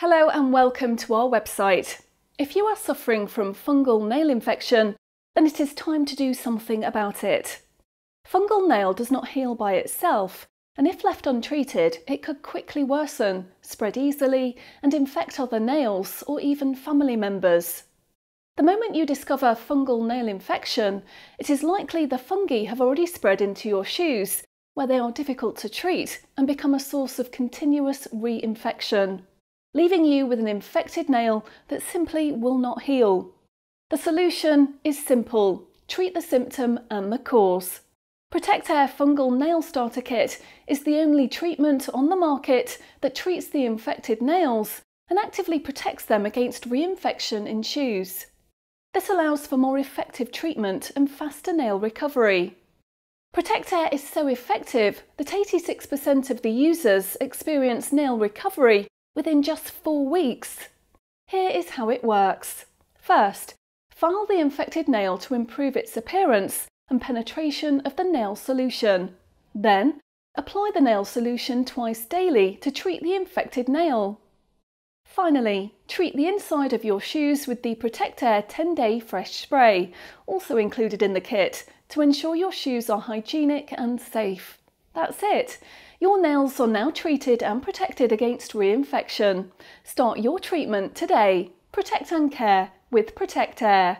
Hello and welcome to our website. If you are suffering from fungal nail infection, then it is time to do something about it. Fungal nail does not heal by itself, and if left untreated, it could quickly worsen, spread easily, and infect other nails or even family members. The moment you discover fungal nail infection, it is likely the fungi have already spread into your shoes, where they are difficult to treat and become a source of continuous reinfection leaving you with an infected nail that simply will not heal. The solution is simple treat the symptom and the cause. Protect Air Fungal Nail Starter Kit is the only treatment on the market that treats the infected nails and actively protects them against reinfection in shoes. This allows for more effective treatment and faster nail recovery. Protect Air is so effective that 86% of the users experience nail recovery within just four weeks. Here is how it works. First, file the infected nail to improve its appearance and penetration of the nail solution. Then, apply the nail solution twice daily to treat the infected nail. Finally, treat the inside of your shoes with the Protect Air 10 Day Fresh Spray, also included in the kit, to ensure your shoes are hygienic and safe. That's it. Your nails are now treated and protected against reinfection. Start your treatment today. Protect and care with Protect Air.